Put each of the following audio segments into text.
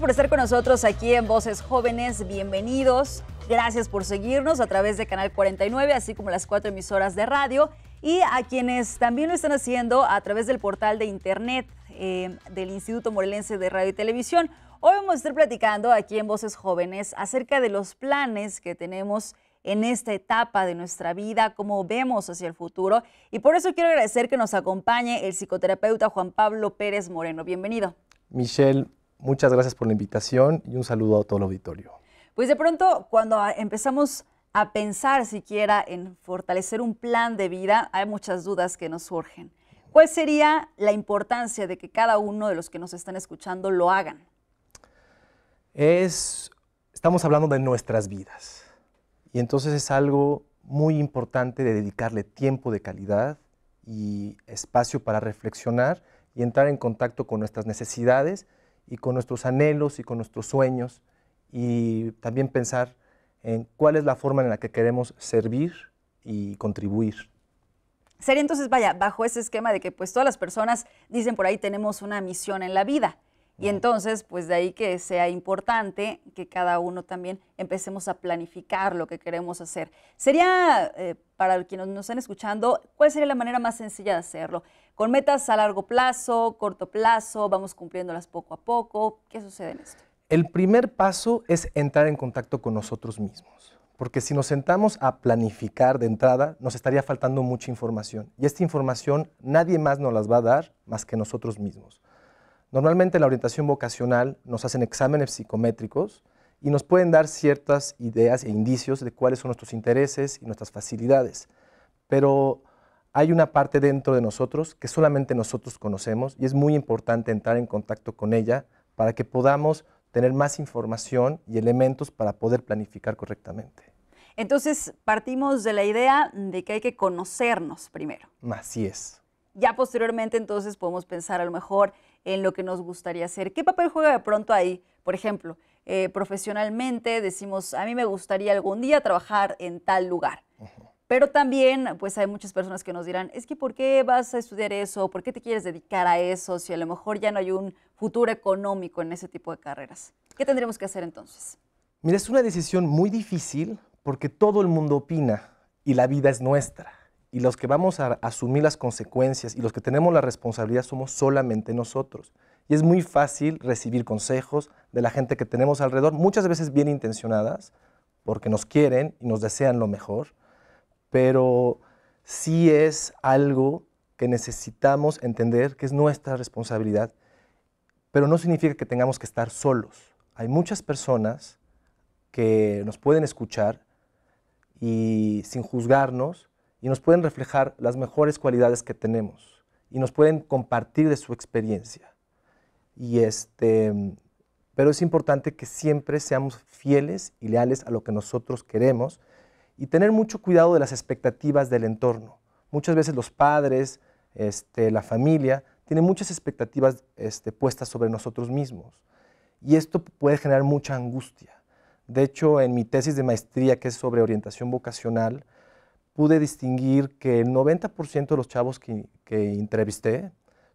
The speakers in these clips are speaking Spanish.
Gracias por estar con nosotros aquí en Voces Jóvenes. Bienvenidos. Gracias por seguirnos a través de Canal 49, así como las cuatro emisoras de radio. Y a quienes también lo están haciendo a través del portal de internet eh, del Instituto Morelense de Radio y Televisión. Hoy vamos a estar platicando aquí en Voces Jóvenes acerca de los planes que tenemos en esta etapa de nuestra vida, cómo vemos hacia el futuro. Y por eso quiero agradecer que nos acompañe el psicoterapeuta Juan Pablo Pérez Moreno. Bienvenido. Michelle, Muchas gracias por la invitación y un saludo a todo el auditorio. Pues de pronto, cuando empezamos a pensar siquiera en fortalecer un plan de vida, hay muchas dudas que nos surgen. ¿Cuál sería la importancia de que cada uno de los que nos están escuchando lo hagan? Es, estamos hablando de nuestras vidas. Y entonces es algo muy importante de dedicarle tiempo de calidad y espacio para reflexionar y entrar en contacto con nuestras necesidades y con nuestros anhelos y con nuestros sueños y también pensar en cuál es la forma en la que queremos servir y contribuir. Sería entonces, vaya, bajo ese esquema de que pues todas las personas dicen por ahí tenemos una misión en la vida. Y entonces, pues de ahí que sea importante que cada uno también empecemos a planificar lo que queremos hacer. Sería, eh, para quienes nos están escuchando, ¿cuál sería la manera más sencilla de hacerlo? Con metas a largo plazo, corto plazo, vamos cumpliéndolas poco a poco. ¿Qué sucede en esto? El primer paso es entrar en contacto con nosotros mismos. Porque si nos sentamos a planificar de entrada, nos estaría faltando mucha información. Y esta información nadie más nos la va a dar más que nosotros mismos. Normalmente la orientación vocacional nos hacen exámenes psicométricos y nos pueden dar ciertas ideas e indicios de cuáles son nuestros intereses y nuestras facilidades. Pero hay una parte dentro de nosotros que solamente nosotros conocemos y es muy importante entrar en contacto con ella para que podamos tener más información y elementos para poder planificar correctamente. Entonces, partimos de la idea de que hay que conocernos primero. Así es ya posteriormente entonces podemos pensar a lo mejor en lo que nos gustaría hacer. ¿Qué papel juega de pronto ahí? Por ejemplo, eh, profesionalmente decimos, a mí me gustaría algún día trabajar en tal lugar. Pero también, pues hay muchas personas que nos dirán, es que ¿por qué vas a estudiar eso? ¿Por qué te quieres dedicar a eso si a lo mejor ya no hay un futuro económico en ese tipo de carreras? ¿Qué tendríamos que hacer entonces? Mira, es una decisión muy difícil porque todo el mundo opina y la vida es nuestra y los que vamos a asumir las consecuencias y los que tenemos la responsabilidad somos solamente nosotros. Y es muy fácil recibir consejos de la gente que tenemos alrededor, muchas veces bien intencionadas, porque nos quieren y nos desean lo mejor, pero sí es algo que necesitamos entender que es nuestra responsabilidad, pero no significa que tengamos que estar solos. Hay muchas personas que nos pueden escuchar y sin juzgarnos y nos pueden reflejar las mejores cualidades que tenemos y nos pueden compartir de su experiencia. Y este, pero es importante que siempre seamos fieles y leales a lo que nosotros queremos y tener mucho cuidado de las expectativas del entorno. Muchas veces los padres, este, la familia, tienen muchas expectativas este, puestas sobre nosotros mismos y esto puede generar mucha angustia. De hecho, en mi tesis de maestría, que es sobre orientación vocacional, pude distinguir que el 90% de los chavos que, entrevisté,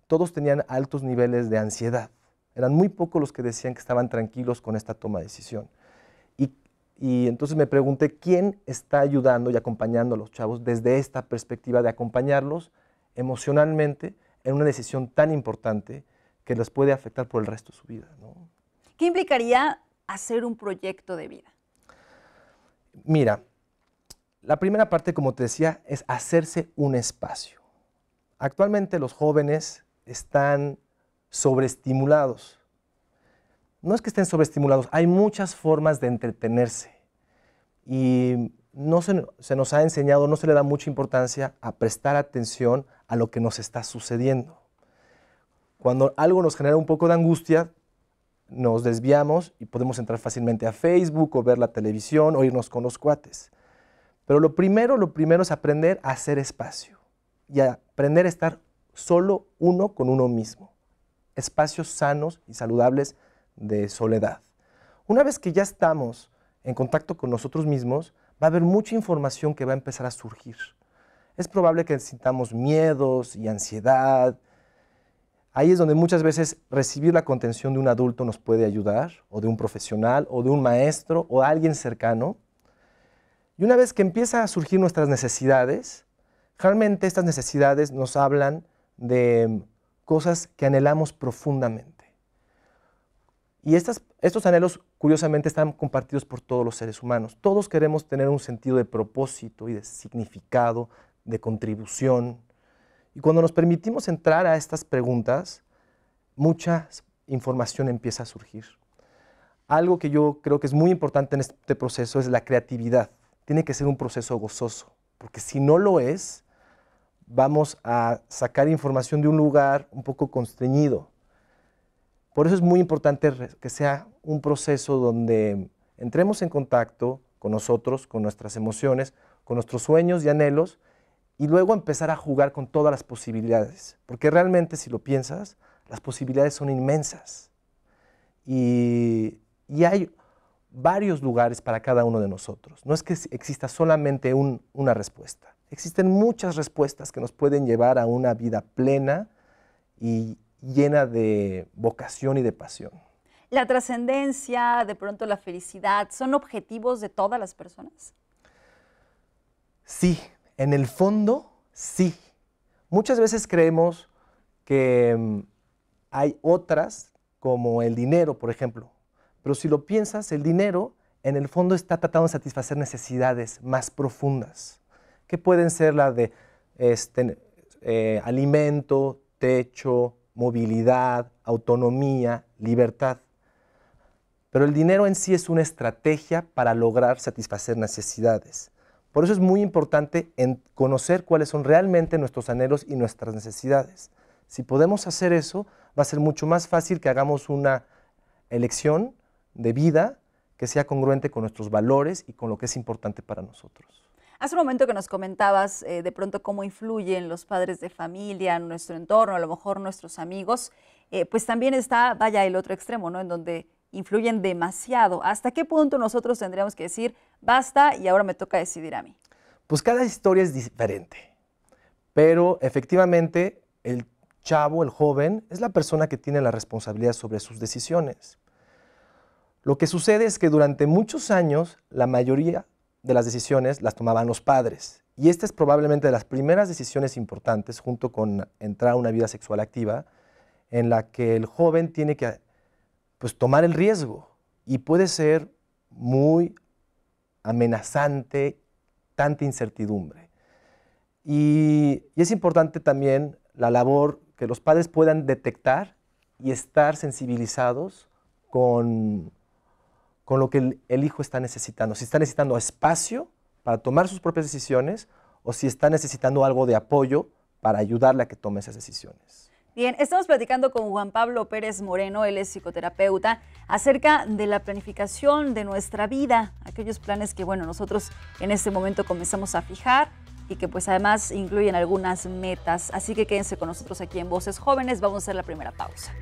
todos tenían altos niveles de ansiedad. Eran muy pocos los que decían que estaban tranquilos con esta toma de decisión. Y, y, entonces me pregunté quién está ayudando y acompañando a los chavos desde esta perspectiva de acompañarlos emocionalmente en una decisión tan importante que les puede afectar por el resto de su vida. ¿Qué implicaría hacer un proyecto de vida? Mira, la primera parte, como te decía, es hacerse un espacio. Actualmente los jóvenes están sobreestimulados. No es que estén sobreestimulados, hay muchas formas de entretenerse. Y no se, se, nos ha enseñado, no se le da mucha importancia a prestar atención a lo que nos está sucediendo. Cuando algo nos genera un poco de angustia, nos desviamos y podemos entrar fácilmente a Facebook o ver la televisión o irnos con los cuates. Pero lo primero, lo primero es aprender a hacer espacio y aprender a estar solo uno con uno mismo. Espacios sanos y saludables de soledad. Una vez que ya estamos en contacto con nosotros mismos, va a haber mucha información que va a empezar a surgir. Es probable que sintamos miedos y ansiedad. Ahí es donde muchas veces recibir la contención de un adulto nos puede ayudar, o de un profesional, o de un maestro, o de alguien cercano y una vez que empiezan a surgir nuestras necesidades, realmente estas necesidades nos hablan de cosas que anhelamos profundamente. Y estos anhelos, curiosamente, están compartidos por todos los seres humanos. Todos queremos tener un sentido de propósito y de significado, de contribución. Y cuando nos permitimos entrar a estas preguntas, mucha información empieza a surgir. Algo que yo creo que es muy importante en este proceso es la creatividad tiene que ser un proceso gozoso, porque si no lo es, vamos a sacar información de un lugar un poco constreñido. Por eso es muy importante que sea un proceso donde entremos en contacto con nosotros, con nuestras emociones, con nuestros sueños y anhelos, y luego empezar a jugar con todas las posibilidades. Porque realmente, si lo piensas, las posibilidades son inmensas. Y, y hay varios lugares para cada uno de nosotros. No es que exista solamente una respuesta. Existen muchas respuestas que nos pueden llevar a una vida plena y llena de vocación y de pasión. ¿La trascendencia, de pronto la felicidad, son objetivos de todas las personas? Sí, en el fondo sí. Muchas veces creemos que mm, hay otras, como el dinero, por ejemplo, pero si lo piensas, el dinero en el fondo está tratado de satisfacer necesidades más profundas, que pueden ser la de este, eh, alimento, techo, movilidad, autonomía, libertad. Pero el dinero en sí es una estrategia para lograr satisfacer necesidades. Por eso es muy importante conocer cuáles son realmente nuestros anhelos y nuestras necesidades. Si podemos hacer eso, va a ser mucho más fácil que hagamos una elección de vida que sea congruente con nuestros valores y con lo que es importante para nosotros. Hace un momento que nos comentabas eh, de pronto cómo influyen los padres de familia, nuestro entorno, a lo mejor nuestros amigos, eh, pues también está, vaya, el otro extremo, ¿no? En donde influyen demasiado. ¿Hasta qué punto nosotros tendríamos que decir, basta y ahora me toca decidir a mí? Pues cada historia es diferente, pero efectivamente el chavo, el joven, es la persona que tiene la responsabilidad sobre sus decisiones. Lo que sucede es que durante muchos años la mayoría de las decisiones las tomaban los padres. Y esta es probablemente de las primeras decisiones importantes, junto con entrar a una vida sexual activa, en la que el joven tiene que pues, tomar el riesgo. Y puede ser muy amenazante tanta incertidumbre. Y, y es importante también la labor que los padres puedan detectar y estar sensibilizados con con lo que el, hijo está necesitando. Si está necesitando espacio para tomar sus propias decisiones o si está necesitando algo de apoyo para ayudarle a que tome esas decisiones. Bien, estamos platicando con Juan Pablo Pérez Moreno, él es psicoterapeuta, acerca de la planificación de nuestra vida, aquellos planes que, bueno, nosotros en este momento comenzamos a fijar y que pues además incluyen algunas metas. Así que quédense con nosotros aquí en Voces Jóvenes, vamos a hacer la primera pausa.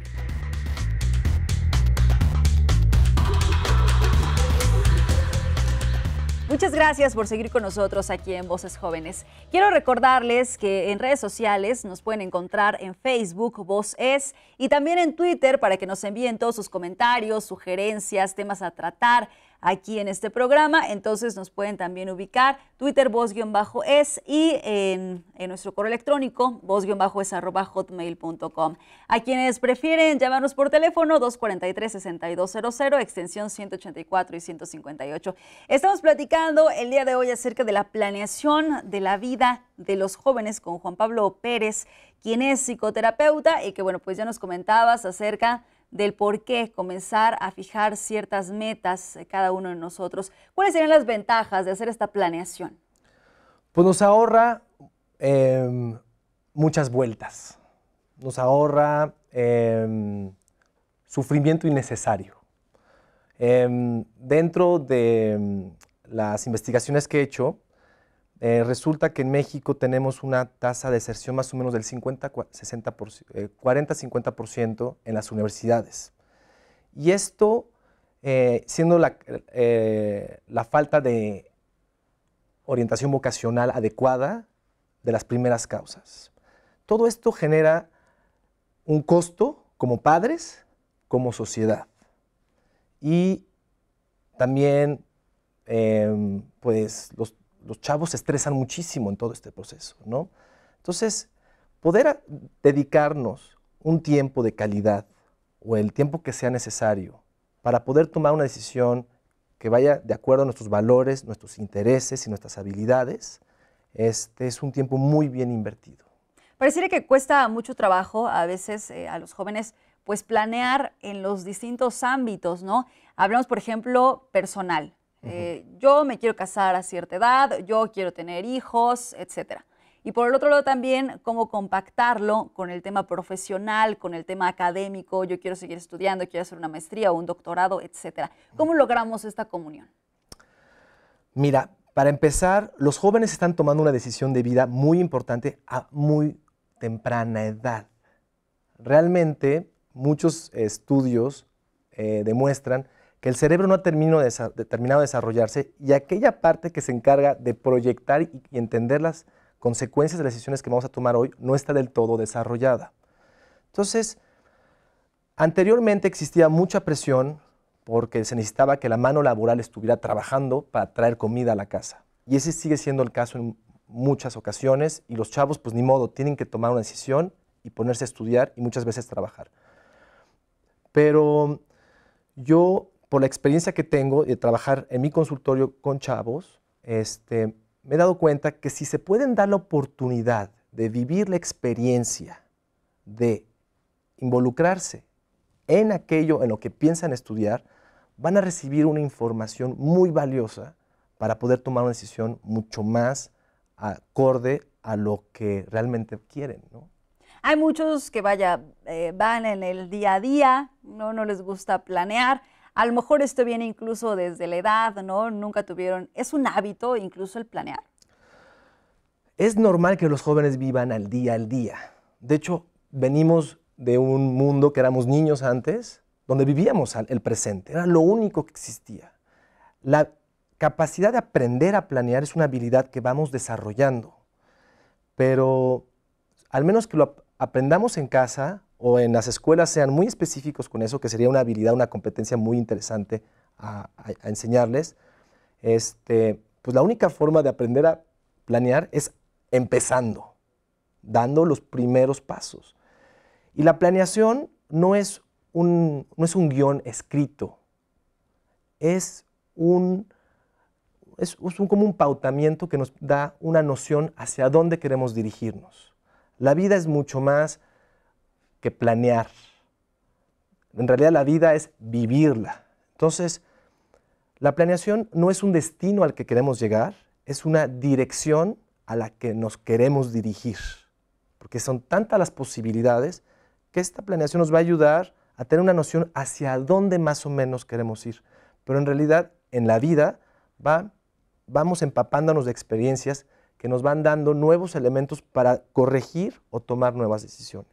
Muchas gracias por seguir con nosotros aquí en Voces Jóvenes. Quiero recordarles que en redes sociales nos pueden encontrar en Facebook Voces y también en Twitter para que nos envíen todos sus comentarios, sugerencias, temas a tratar aquí en este programa. Entonces nos pueden también ubicar Twitter voz-es y en, nuestro correo electrónico voz-es arroba hotmail.com. A quienes prefieren llamarnos por teléfono 243-6200, extensión 184 y 158. Estamos platicando el día de hoy acerca de la planeación de la vida de los jóvenes con Juan Pablo Pérez, quien es psicoterapeuta y que bueno, pues ya nos comentabas acerca del por qué comenzar a fijar ciertas metas eh, cada uno de nosotros. ¿Cuáles serían las ventajas de hacer esta planeación? Pues nos ahorra em, muchas vueltas, nos ahorra em, sufrimiento innecesario. Em, dentro de las investigaciones que he hecho, eh, resulta que en México tenemos una tasa de deserción más o menos del 40-50% eh, en las universidades. Y esto, eh, siendo la, la, falta de orientación vocacional adecuada de las primeras causas. Todo esto genera un costo como padres, como sociedad. Y también, em, pues, los, los chavos se estresan muchísimo en todo este proceso, ¿no? Entonces, poder dedicarnos un tiempo de calidad o el tiempo que sea necesario para poder tomar una decisión que vaya de acuerdo a nuestros valores, nuestros intereses y nuestras habilidades, este es un tiempo muy bien invertido. Pareciera que cuesta mucho trabajo a veces eh, a los jóvenes pues planear en los distintos ámbitos, ¿no? Hablamos, por ejemplo, personal, eh, yo me quiero casar a cierta edad, yo quiero tener hijos, etc. Y por el otro lado también, cómo compactarlo con el tema profesional, con el tema académico, yo quiero seguir estudiando, quiero hacer una maestría o un doctorado, etc. ¿Cómo logramos esta comunión? Mira, para empezar, los jóvenes están tomando una decisión de vida muy importante a muy temprana edad. Realmente, muchos estudios eh, demuestran que el cerebro no ha terminado de, desarrollarse y aquella parte que se encarga de proyectar y entender las consecuencias de las decisiones que vamos a tomar hoy no está del todo desarrollada. Entonces, anteriormente existía mucha presión porque se necesitaba que la mano laboral estuviera trabajando para traer comida a la casa. Y ese sigue siendo el caso en muchas ocasiones y los chavos pues ni modo, tienen que tomar una decisión y ponerse a estudiar y muchas veces trabajar. Pero yo por la experiencia que tengo de trabajar en mi consultorio con chavos, este, me he dado cuenta que si se pueden dar la oportunidad de vivir la experiencia de involucrarse en aquello en lo que piensan estudiar, van a recibir una información muy valiosa para poder tomar una decisión mucho más acorde a lo que realmente quieren. Hay muchos que vaya, eh, van en el día a día, no, no les gusta planear, a lo mejor esto viene incluso desde la edad, ¿no? Nunca tuvieron, es un hábito incluso el planear. Es normal que los jóvenes vivan al día al día. De hecho, venimos de un mundo que éramos niños antes, donde vivíamos el presente, era lo único que existía. La capacidad de aprender a planear es una habilidad que vamos desarrollando, pero al menos que lo aprendamos en casa, o en las escuelas sean muy específicos con eso, que sería una habilidad, una competencia muy interesante a, enseñarles. Este, pues la única forma de aprender a planear es empezando, dando los primeros pasos. Y la planeación no es un, no es un guión escrito, es como un pautamiento que nos da una noción hacia dónde queremos dirigirnos. La vida es mucho más que planear. En realidad la vida es vivirla. Entonces, la planeación no es un destino al que queremos llegar, es una dirección a la que nos queremos dirigir. Porque son tantas las posibilidades que esta planeación nos va a ayudar a tener una noción hacia dónde más o menos queremos ir. Pero en realidad, en la vida, vamos empapándonos de experiencias que nos van dando nuevos elementos para corregir o tomar nuevas decisiones.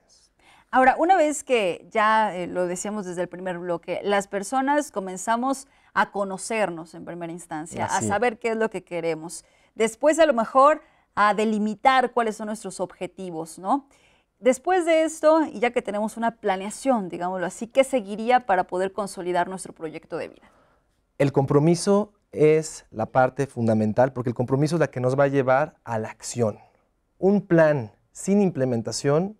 Ahora, una vez que ya eh, lo decíamos desde el primer bloque, las personas comenzamos a conocernos en primera instancia, a saber qué es lo que queremos. Después, a lo mejor, a delimitar cuáles son nuestros objetivos, ¿no? Después de esto, y ya que tenemos una planeación, digámoslo así, ¿qué seguiría para poder consolidar nuestro proyecto de vida? El compromiso es la parte fundamental porque el compromiso es la que nos va a llevar a la acción. Un plan sin implementación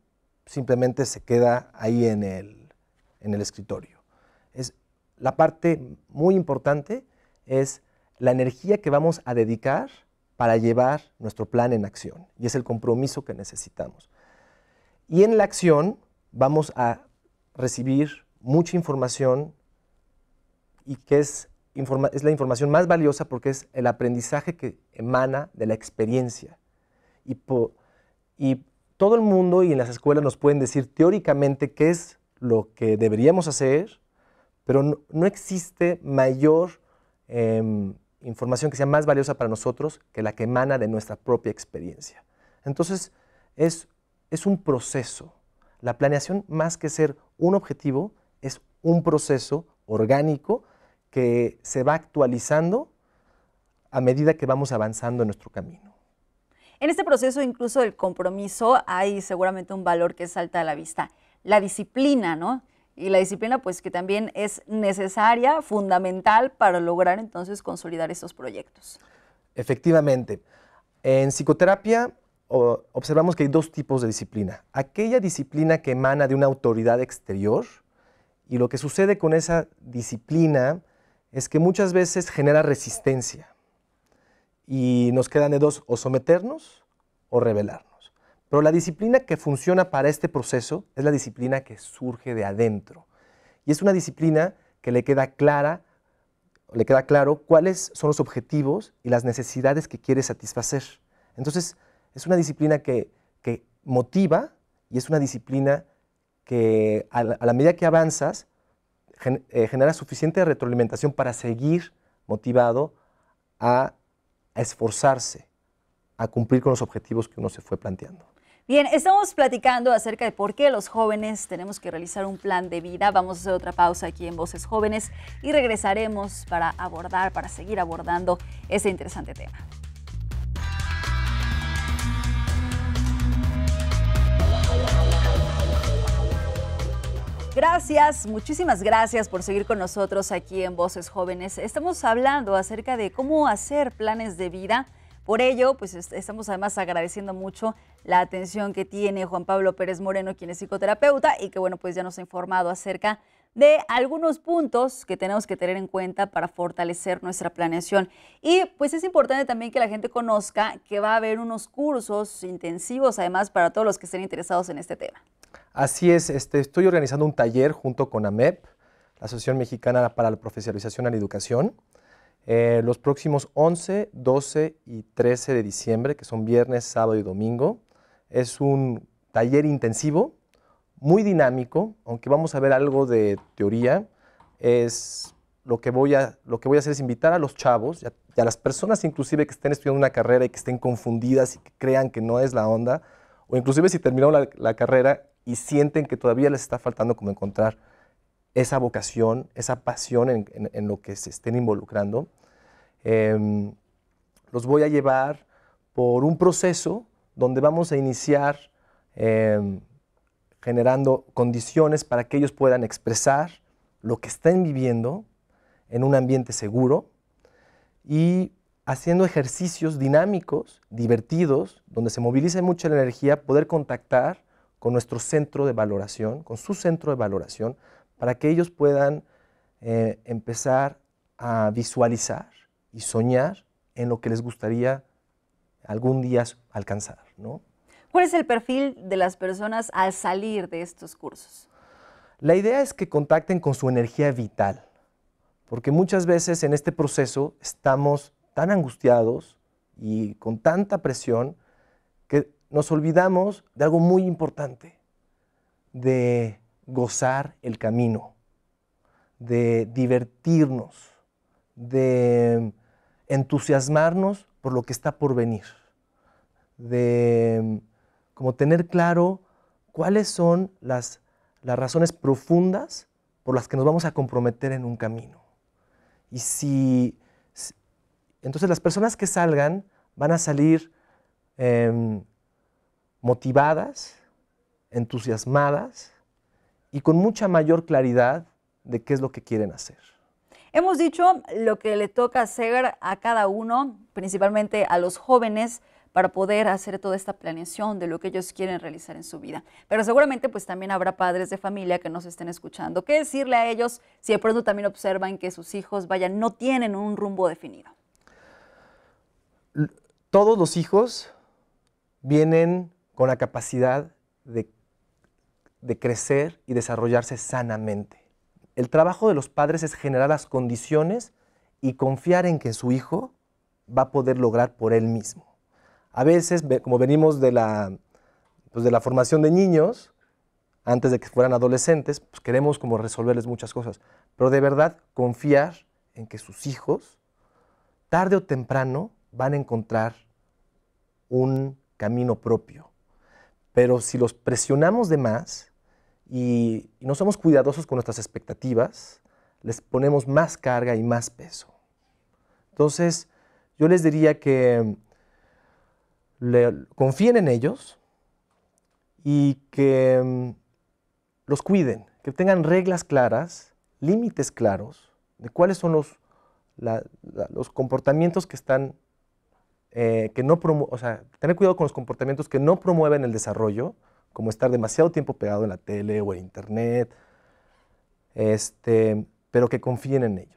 simplemente se queda ahí en el, escritorio. Es, la parte muy importante es la energía que vamos a dedicar para llevar nuestro plan en acción y es el compromiso que necesitamos. Y en la acción vamos a recibir mucha información y que es, es la información más valiosa porque es el aprendizaje que emana de la experiencia. Y, y todo el mundo y en las escuelas nos pueden decir teóricamente qué es lo que deberíamos hacer, pero no, existe mayor em, información que sea más valiosa para nosotros que la que emana de nuestra propia experiencia. Entonces, es, es un proceso. La planeación, más que ser un objetivo, es un proceso orgánico que se va actualizando a medida que vamos avanzando en nuestro camino. En este proceso incluso del compromiso hay seguramente un valor que salta a la vista, la disciplina, ¿no? Y la disciplina pues que también es necesaria, fundamental para lograr entonces consolidar estos proyectos. Efectivamente. En psicoterapia observamos que hay dos tipos de disciplina. Aquella disciplina que emana de una autoridad exterior y lo que sucede con esa disciplina es que muchas veces genera resistencia y nos quedan de dos, o someternos o rebelarnos. Pero la disciplina que funciona para este proceso es la disciplina que surge de adentro. Y es una disciplina que le queda clara, le queda claro cuáles son los objetivos y las necesidades que quiere satisfacer. Entonces, es una disciplina que, que motiva y es una disciplina que a la, medida que avanzas eh, genera suficiente retroalimentación para seguir motivado a a esforzarse, a cumplir con los objetivos que uno se fue planteando. Bien, estamos platicando acerca de por qué los jóvenes tenemos que realizar un plan de vida. Vamos a hacer otra pausa aquí en Voces Jóvenes y regresaremos para abordar, para seguir abordando ese interesante tema. Gracias, muchísimas gracias por seguir con nosotros aquí en Voces Jóvenes. Estamos hablando acerca de cómo hacer planes de vida. Por ello, pues estamos además agradeciendo mucho la atención que tiene Juan Pablo Pérez Moreno, quien es psicoterapeuta y que bueno, pues ya nos ha informado acerca de algunos puntos que tenemos que tener en cuenta para fortalecer nuestra planeación. Y pues es importante también que la gente conozca que va a haber unos cursos intensivos además para todos los que estén interesados en este tema. Así es, este, estoy organizando un taller junto con AMEP, la Asociación Mexicana para la Profesionalización en la Educación, eh, los próximos 11, 12 y 13 de diciembre, que son viernes, sábado y domingo. Es un taller intensivo, muy dinámico, aunque vamos a ver algo de teoría, es lo que voy a, lo que voy a hacer es invitar a los chavos y a, las personas inclusive que estén estudiando una carrera y que estén confundidas y que crean que no es la onda, o inclusive si terminaron la carrera y sienten que todavía les está faltando como encontrar esa vocación, esa pasión en, lo que se estén involucrando. Em, los voy a llevar por un proceso donde vamos a iniciar em, generando condiciones para que ellos puedan expresar lo que estén viviendo en un ambiente seguro y haciendo ejercicios dinámicos, divertidos, donde se movilice mucha la energía, poder contactar con nuestro centro de valoración, con su centro de valoración, para que ellos puedan eh, empezar a visualizar y soñar en lo que les gustaría algún día alcanzar. ¿Cuál es el perfil de las personas al salir de estos cursos? La idea es que contacten con su energía vital, porque muchas veces en este proceso estamos tan angustiados y con tanta presión nos olvidamos de algo muy importante, de gozar el camino, de divertirnos, de entusiasmarnos por lo que está por venir, de como tener claro cuáles son las, razones profundas por las que nos vamos a comprometer en un camino. Y si, entonces las personas que salgan van a salir em, motivadas, entusiasmadas y con mucha mayor claridad de qué es lo que quieren hacer. Hemos dicho lo que le toca hacer a cada uno, principalmente a los jóvenes, para poder hacer toda esta planeación de lo que ellos quieren realizar en su vida. Pero seguramente pues también habrá padres de familia que nos estén escuchando. ¿Qué decirle a ellos si de pronto también observan que sus hijos, vayan no tienen un rumbo definido? Todos los hijos vienen con la capacidad de, crecer y desarrollarse sanamente. El trabajo de los padres es generar las condiciones y confiar en que su hijo va a poder lograr por él mismo. A veces, como venimos pues, de la, formación de niños, antes de que fueran adolescentes, pues queremos como resolverles muchas cosas. Pero de verdad, confiar en que sus hijos, tarde o temprano, van a encontrar un camino propio. Pero si los presionamos de más y, no somos cuidadosos con nuestras expectativas, les ponemos más carga y más peso. Entonces, yo les diría que confíen en ellos y que mm, los cuiden, que tengan reglas claras, límites claros de cuáles son los, los comportamientos que están eh, que no o sea, tener cuidado con los comportamientos que no promueven el desarrollo, como estar demasiado tiempo pegado en la tele o en internet, este, pero que confíen en ellos.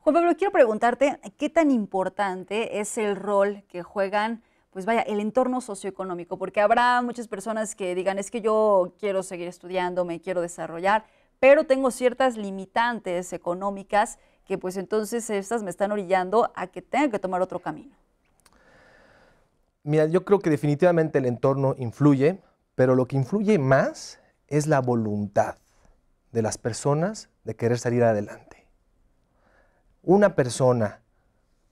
Juan Pablo, quiero preguntarte qué tan importante es el rol que juegan, pues vaya, el entorno socioeconómico, porque habrá muchas personas que digan, es que yo quiero seguir estudiando, me quiero desarrollar, pero tengo ciertas limitantes económicas pues entonces estas me están orillando a que tenga que tomar otro camino? Mira, yo creo que definitivamente el entorno influye, pero lo que influye más es la voluntad de las personas de querer salir adelante. Una persona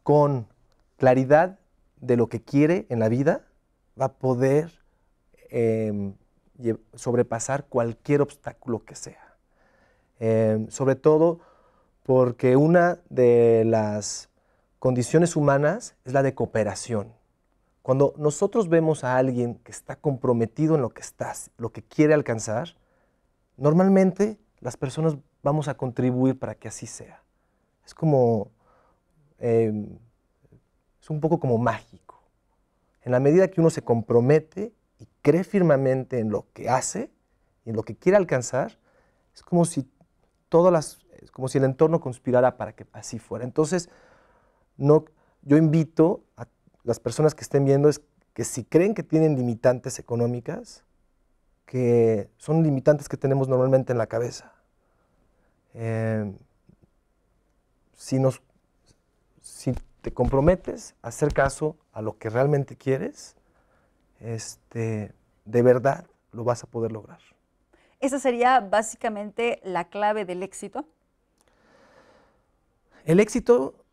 con claridad de lo que quiere en la vida va a poder em, sobrepasar cualquier obstáculo que sea. Em, sobre todo porque una de las condiciones humanas es la de cooperación. Cuando nosotros vemos a alguien que está comprometido en lo que está, lo que quiere alcanzar, normalmente las personas vamos a contribuir para que así sea. Es como, em, es un poco como mágico. En la medida que uno se compromete y cree firmemente en lo que hace y en lo que quiere alcanzar, es como si todas las es como si el entorno conspirara para que así fuera. Entonces, no, yo invito a las personas que estén viendo que si creen que tienen limitantes económicas, que son limitantes que tenemos normalmente en la cabeza. Eh, si, nos, si te comprometes a hacer caso a lo que realmente quieres, este, de verdad lo vas a poder lograr. ¿Esa sería básicamente la clave del éxito? El éxito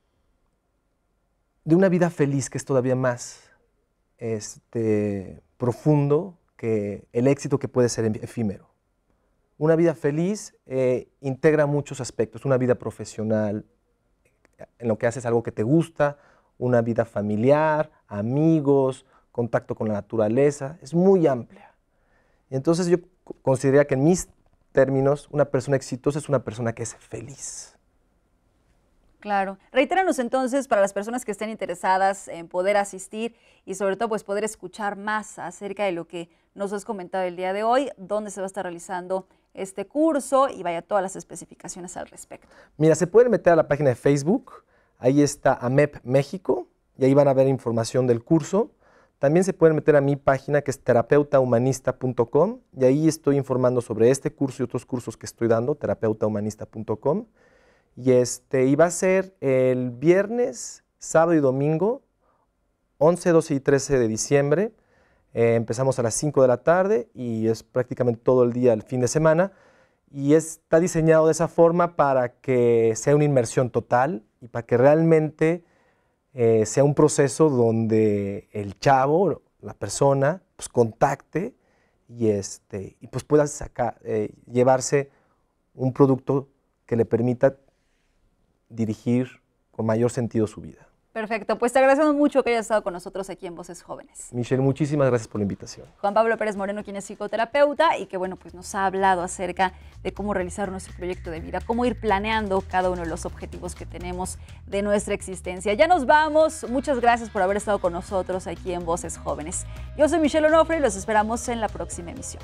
de una vida feliz, que es todavía más este, profundo que el éxito que puede ser efímero. Una vida feliz eh, integra muchos aspectos, una vida profesional, en lo que haces algo que te gusta, una vida familiar, amigos, contacto con la naturaleza, es muy amplia. entonces yo consideraría que en mis términos, una persona exitosa es una persona que es feliz. Claro. Reitéranos entonces para las personas que estén interesadas en poder asistir y sobre todo pues poder escuchar más acerca de lo que nos has comentado el día de hoy, dónde se va a estar realizando este curso y vaya todas las especificaciones al respecto. Mira, se pueden meter a la página de Facebook, ahí está AMEP México y ahí van a ver información del curso. También se pueden meter a mi página que es terapeutahumanista.com y ahí estoy informando sobre este curso y otros cursos que estoy dando, terapeutahumanista.com. Y este, iba a ser el viernes, sábado y domingo, 11, 12 y 13 de diciembre. Eh, empezamos a las 5 de la tarde y es prácticamente todo el día, el fin de semana. Y está diseñado de esa forma para que sea una inmersión total y para que realmente eh, sea un proceso donde el chavo, la persona, pues contacte y, este, y pues pueda sacar, eh, llevarse un producto que le permita dirigir con mayor sentido su vida. Perfecto, pues te agradecemos mucho que hayas estado con nosotros aquí en Voces Jóvenes. Michelle, muchísimas gracias por la invitación. Juan Pablo Pérez Moreno, quien es psicoterapeuta y que bueno, pues nos ha hablado acerca de cómo realizar nuestro proyecto de vida, cómo ir planeando cada uno de los objetivos que tenemos de nuestra existencia. Ya nos vamos, muchas gracias por haber estado con nosotros aquí en Voces Jóvenes. Yo soy Michelle Onofre y los esperamos en la próxima emisión.